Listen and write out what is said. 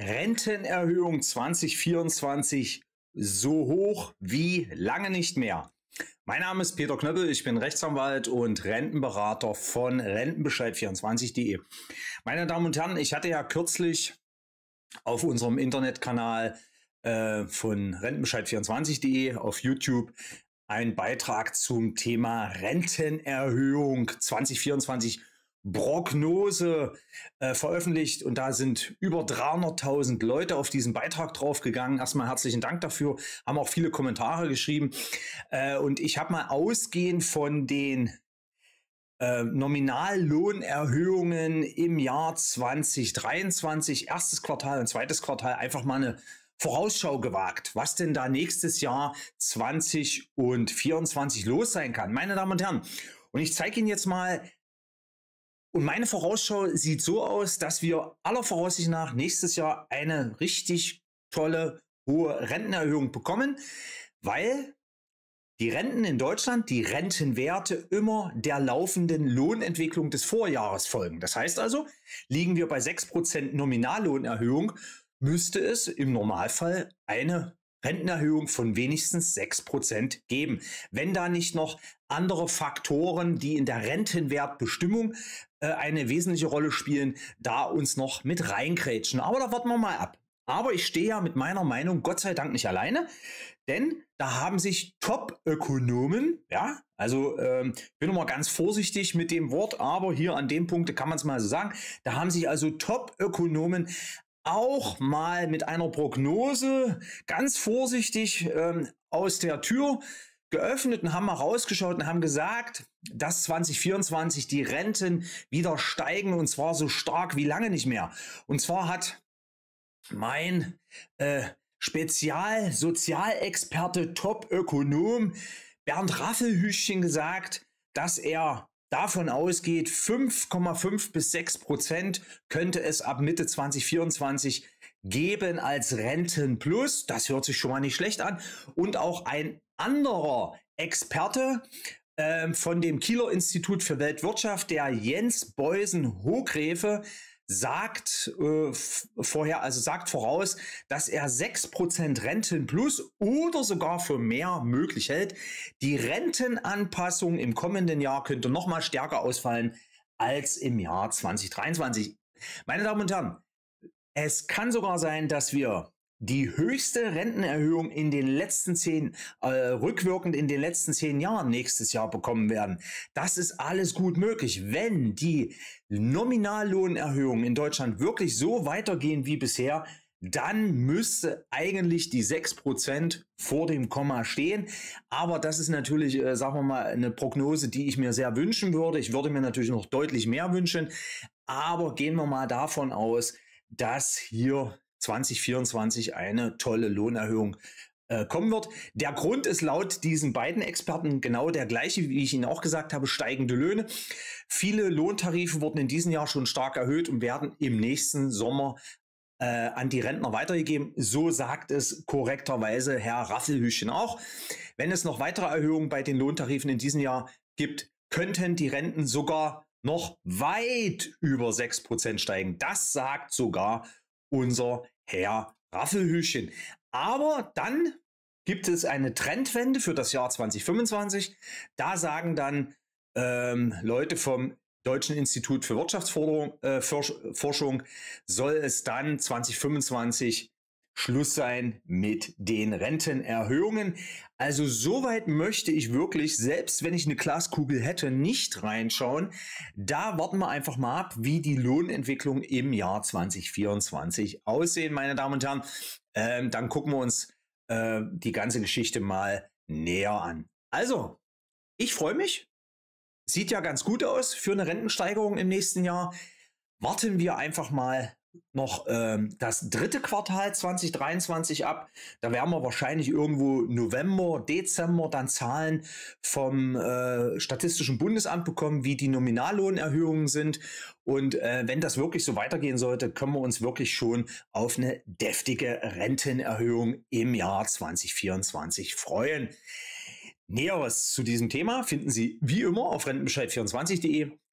Rentenerhöhung 2024 so hoch wie lange nicht mehr. Mein Name ist Peter Knöppel, ich bin Rechtsanwalt und Rentenberater von Rentenbescheid24.de. Meine Damen und Herren, ich hatte ja kürzlich auf unserem Internetkanal äh, von Rentenbescheid24.de auf YouTube einen Beitrag zum Thema Rentenerhöhung 2024 Prognose äh, veröffentlicht und da sind über 300.000 Leute auf diesen Beitrag draufgegangen. Erstmal herzlichen Dank dafür, haben auch viele Kommentare geschrieben äh, und ich habe mal ausgehend von den äh, Nominallohnerhöhungen im Jahr 2023, erstes Quartal und zweites Quartal, einfach mal eine Vorausschau gewagt, was denn da nächstes Jahr 20 und 24 los sein kann. Meine Damen und Herren, und ich zeige Ihnen jetzt mal und meine Vorausschau sieht so aus, dass wir aller Voraussicht nach nächstes Jahr eine richtig tolle, hohe Rentenerhöhung bekommen, weil die Renten in Deutschland, die Rentenwerte immer der laufenden Lohnentwicklung des Vorjahres folgen. Das heißt also, liegen wir bei 6% Nominallohnerhöhung, müsste es im Normalfall eine Rentenerhöhung von wenigstens 6% geben. Wenn da nicht noch andere Faktoren, die in der Rentenwertbestimmung äh, eine wesentliche Rolle spielen, da uns noch mit reinkrätschen. Aber da warten wir mal ab. Aber ich stehe ja mit meiner Meinung Gott sei Dank nicht alleine, denn da haben sich Top-Ökonomen, ja, also ähm, ich bin immer ganz vorsichtig mit dem Wort, aber hier an dem Punkt kann man es mal so sagen, da haben sich also Top-Ökonomen auch mal mit einer Prognose ganz vorsichtig ähm, aus der Tür geöffnet und haben mal rausgeschaut und haben gesagt, dass 2024 die Renten wieder steigen und zwar so stark wie lange nicht mehr. Und zwar hat mein äh, Spezialsozialexperte, Topökonom Bernd Raffelhüschchen gesagt, dass er davon ausgeht, 5,5 bis 6 Prozent könnte es ab Mitte 2024 geben als Rentenplus. Das hört sich schon mal nicht schlecht an. Und auch ein anderer Experte ähm, von dem Kieler Institut für Weltwirtschaft, der Jens Beusen-Hochrefe, sagt äh, vorher, also sagt voraus, dass er 6% Renten plus oder sogar für mehr möglich hält. Die Rentenanpassung im kommenden Jahr könnte nochmal stärker ausfallen als im Jahr 2023. Meine Damen und Herren, es kann sogar sein, dass wir die höchste Rentenerhöhung in den letzten zehn, äh, rückwirkend in den letzten zehn Jahren nächstes Jahr bekommen werden. Das ist alles gut möglich, wenn die Nominallohnerhöhungen in Deutschland wirklich so weitergehen wie bisher, dann müsste eigentlich die 6% vor dem Komma stehen. Aber das ist natürlich, äh, sagen wir mal, eine Prognose, die ich mir sehr wünschen würde. Ich würde mir natürlich noch deutlich mehr wünschen. Aber gehen wir mal davon aus, dass hier 2024 eine tolle Lohnerhöhung äh, kommen wird. Der Grund ist laut diesen beiden Experten genau der gleiche, wie ich Ihnen auch gesagt habe, steigende Löhne. Viele Lohntarife wurden in diesem Jahr schon stark erhöht und werden im nächsten Sommer äh, an die Rentner weitergegeben. So sagt es korrekterweise Herr Raffelhüschen auch. Wenn es noch weitere Erhöhungen bei den Lohntarifen in diesem Jahr gibt, könnten die Renten sogar noch weit über 6% steigen. Das sagt sogar unser Herr Raffelhüschen. Aber dann gibt es eine Trendwende für das Jahr 2025. Da sagen dann ähm, Leute vom Deutschen Institut für Wirtschaftsforschung äh, soll es dann 2025 Schluss sein mit den Rentenerhöhungen. Also soweit möchte ich wirklich, selbst wenn ich eine Glaskugel hätte, nicht reinschauen. Da warten wir einfach mal ab, wie die Lohnentwicklung im Jahr 2024 aussehen, meine Damen und Herren. Ähm, dann gucken wir uns äh, die ganze Geschichte mal näher an. Also, ich freue mich. Sieht ja ganz gut aus für eine Rentensteigerung im nächsten Jahr. Warten wir einfach mal noch ähm, das dritte Quartal 2023 ab. Da werden wir wahrscheinlich irgendwo November, Dezember dann Zahlen vom äh, Statistischen Bundesamt bekommen, wie die Nominallohnerhöhungen sind. Und äh, wenn das wirklich so weitergehen sollte, können wir uns wirklich schon auf eine deftige Rentenerhöhung im Jahr 2024 freuen. Näheres zu diesem Thema finden Sie wie immer auf rentenbescheid24.de